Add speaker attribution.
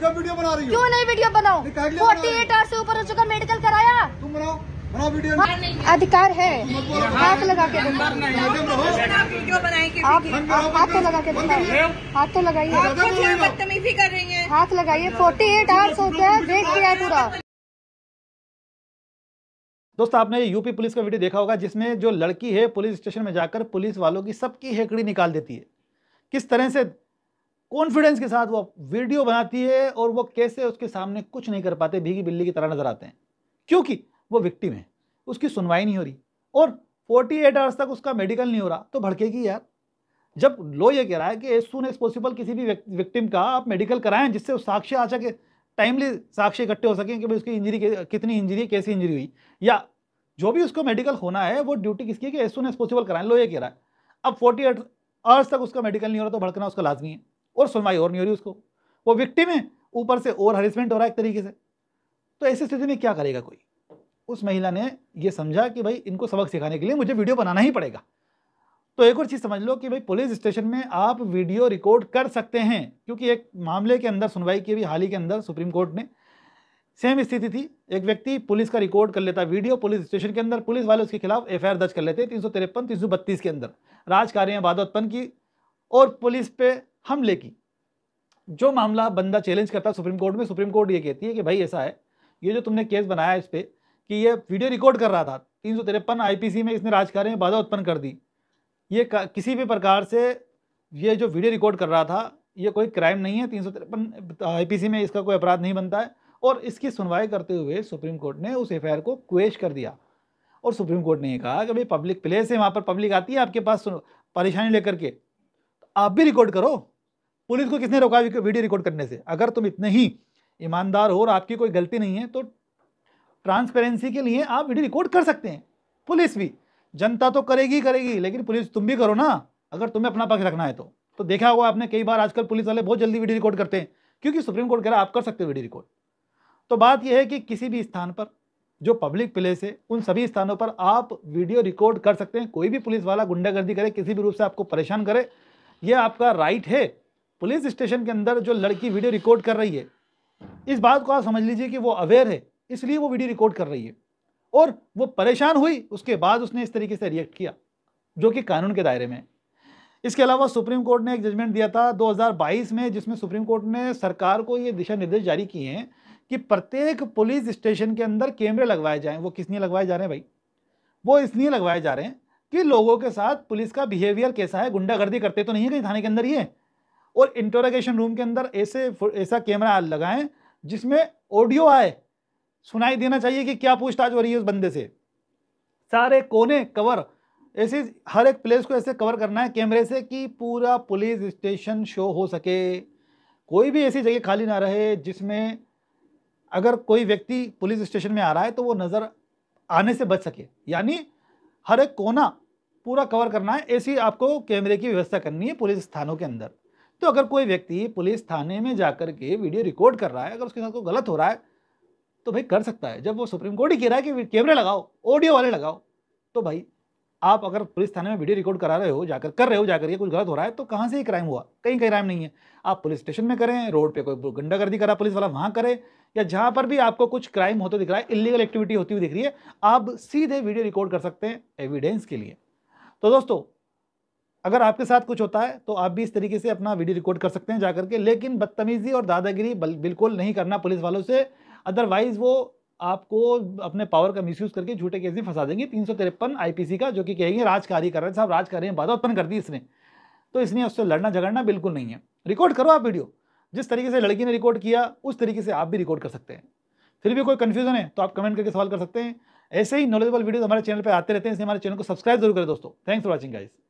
Speaker 1: क्यों वीडियो बना रही हो क्यों नहीं वीडियो बनाओ फोर्टी एट ऊपर हो चुका मेडिकल कराया तुम बनाओ वीडियो हाँ, अधिकार है हाथ लगा के हाथ तो लगा के हाथ तो लगाइए हाथ लगाइए फोर्टी एट आवर्स हो गया देख दिया पूरा दोस्तों आपने यूपी पुलिस का वीडियो देखा होगा जिसमें जो लड़की है पुलिस स्टेशन में जाकर पुलिस वालों की सबकी हेकड़ी निकाल देती है किस तरह से कॉन्फिडेंस के साथ वो वीडियो बनाती है और वो कैसे उसके सामने कुछ नहीं कर पाते भीगी बिल्ली की तरह नजर आते हैं क्योंकि वो विक्टिम है उसकी सुनवाई नहीं हो रही और 48 एट आवर्स तक उसका मेडिकल नहीं हो रहा तो भड़केगी यार जब लो ये कह रहा है कि एज सुन एज पॉसिबल किसी भी विक्टिम का आप मेडिकल कराएं जिससे उस साक्ष्य आ सके टाइमली साक्ष्य इकट्ठे हो सकें कि भाई उसकी इंजरी कितनी इंजरी है कैसी इंजरी हुई या जो भी उसको मेडिकल होना है वो ड्यूटी किसकी है कि एज सुन एज पॉसिबल कराएं लो ये कह रहा है अब फोर्टी एट आवर्स तक उसका मेडिकल नहीं हो रहा तो भड़कना उसका लाजमी है और सुनवाई और नहीं हो रही उसको वो विक्टिम है ऊपर से और हरेसमेंट हो रहा है एक तरीके से तो ऐसी स्थिति में क्या करेगा कोई उस महिला ने यह समझा कि भाई इनको सबक सिखाने के लिए मुझे वीडियो बनाना ही पड़ेगा तो एक और चीज़ समझ लो कि भाई पुलिस स्टेशन में आप वीडियो रिकॉर्ड कर सकते हैं क्योंकि एक मामले के अंदर सुनवाई की भी हाल ही के अंदर सुप्रीम कोर्ट ने सेम स्थिति थी एक व्यक्ति पुलिस का रिकॉर्ड कर लेता वीडियो पुलिस स्टेशन के अंदर पुलिस वाले उसके खिलाफ एफ दर्ज कर लेते हैं तीन सौ तिरपन तीन सौ बत्तीस के अंदर राजकार्य में उत्पन्न की और पुलिस पे हमले की जो मामला बंदा चैलेंज करता है सुप्रीम कोर्ट में सुप्रीम कोर्ट ये कहती है कि भाई ऐसा है ये जो तुमने केस बनाया इस पर कि ये वीडियो रिकॉर्ड कर रहा था तीन सौ तिरपन आई में इसने राजकार्य में बाधा उत्पन्न कर दी ये किसी भी प्रकार से ये जो वीडियो रिकॉर्ड कर रहा था ये कोई क्राइम नहीं है तीन सौ तिरपन आई में इसका कोई अपराध नहीं बनता है और इसकी सुनवाई करते हुए सुप्रीम कोर्ट ने उस एफ को क्वेश कर दिया और सुप्रीम कोर्ट ने यह कहा कि भाई पब्लिक प्लेस है वहाँ पर पब्लिक आती है आपके पास परेशानी लेकर के तो आप भी रिकॉर्ड करो पुलिस को किसने रोका वीडियो रिकॉर्ड करने से अगर तुम इतने ही ईमानदार हो और आपकी कोई गलती नहीं है तो ट्रांसपेरेंसी के लिए आप वीडियो रिकॉर्ड कर सकते हैं पुलिस भी जनता तो करेगी करेगी लेकिन पुलिस तुम भी करो ना अगर तुम्हें अपना पक्ष रखना है तो तो देखा होगा आपने कई बार आजकल पुलिस वाले बहुत जल्दी वीडियो रिकॉर्ड करते हैं क्योंकि सुप्रीम कोर्ट कह रहा है आप कर सकते हो वीडियो रिकॉर्ड तो बात यह है कि किसी भी स्थान पर जो पब्लिक प्लेस है उन सभी स्थानों पर आप वीडियो रिकॉर्ड कर सकते हैं कोई भी पुलिस वाला गुंडागर्दी करे किसी भी रूप से आपको परेशान करे यह आपका राइट है पुलिस स्टेशन के अंदर जो लड़की वीडियो रिकॉर्ड कर रही है इस बात को आप समझ लीजिए कि वो अवेयर है इसलिए वो वीडियो रिकॉर्ड कर रही है और वो परेशान हुई उसके बाद उसने इस तरीके से रिएक्ट किया जो कि कानून के दायरे में इसके अलावा सुप्रीम कोर्ट ने एक जजमेंट दिया था 2022 में जिसमें सुप्रीम कोर्ट ने सरकार को ये दिशा निर्देश जारी किए हैं कि प्रत्येक पुलिस स्टेशन के अंदर कैमरे लगवाए जाएं वो किस लिए लगवाए जा रहे हैं भाई वो इसलिए लगवाए जा रहे हैं कि लोगों के साथ पुलिस का बिहेवियर कैसा है गुंडागर्दी करते तो नहीं है कहीं थाने के अंदर ये और इंटरोगेशन रूम के अंदर ऐसे ऐसा कैमरा लगाएं जिसमें ऑडियो आए सुनाई देना चाहिए कि क्या पूछताछ हो रही है उस बंदे से सारे कोने कवर ऐसे हर एक प्लेस को ऐसे कवर करना है कैमरे से कि पूरा पुलिस स्टेशन शो हो सके कोई भी ऐसी जगह खाली ना रहे जिसमें अगर कोई व्यक्ति पुलिस स्टेशन में आ रहा है तो वो नज़र आने से बच सके यानी हर एक कोना पूरा कवर करना है ऐसी आपको कैमरे की व्यवस्था करनी है पुलिस स्थानों के अंदर तो अगर कोई व्यक्ति पुलिस थाने में जाकर के वीडियो रिकॉर्ड कर रहा है अगर उसके साथ कोई गलत हो रहा है तो भाई कर सकता है जब वो सुप्रीम कोर्ट ही कह रहा है कि कैमरे लगाओ ऑडियो वाले लगाओ तो भाई आप अगर पुलिस थाने में वीडियो रिकॉर्ड करा रहे हो जाकर कर रहे हो जाकर ये कुछ गलत हो रहा है तो कहाँ से ही क्राइम हुआ कहीं कहीं क्राइम नहीं है आप पुलिस स्टेशन में करें रोड पे कोई गुंडागर्दी करा पुलिस वाला वहाँ करें या जहाँ पर भी आपको कुछ क्राइम होते दिख रहा है इलीगल एक्टिविटी होती हुई दिख रही है आप सीधे वीडियो रिकॉर्ड कर सकते हैं एविडेंस के लिए तो दोस्तों अगर आपके साथ कुछ होता है तो आप भी इस तरीके से अपना वीडियो रिकॉर्ड कर सकते हैं जाकर के लेकिन बदतमीज़ी और दादागिरी बिल्कुल नहीं करना पुलिस वालों से अदरवाइज़ वो आपको अपने पावर का मिसयूज़ करके झूठे केस में फंसा देंगे तीन सौ तिरपन सी का जो कि कहेंगे राजकारी कर रहे हैं साहब राजकारी में बाधा उत्पन्न कर दी इसने तो इसने उससे लड़ना झगड़ना बिल्कुल नहीं है रिकॉर्ड करो आप वीडियो जिस तरीके से लड़की ने रिकॉर्ड किया उस तरीके से आप भी रिकॉर्ड कर सकते हैं फिर भी कोई कन्फ्यूजन है तो आप कमेंट करके सवाल कर सकते हैं ऐसे ही नॉलेजेबल वीडियो हमारे चैनल पर आते रहते हैं इसलिए हमारे चैनल को सब्सक्राइब जरूर करें दोस्तों थैंक्स फॉर वॉचिंग गाइज़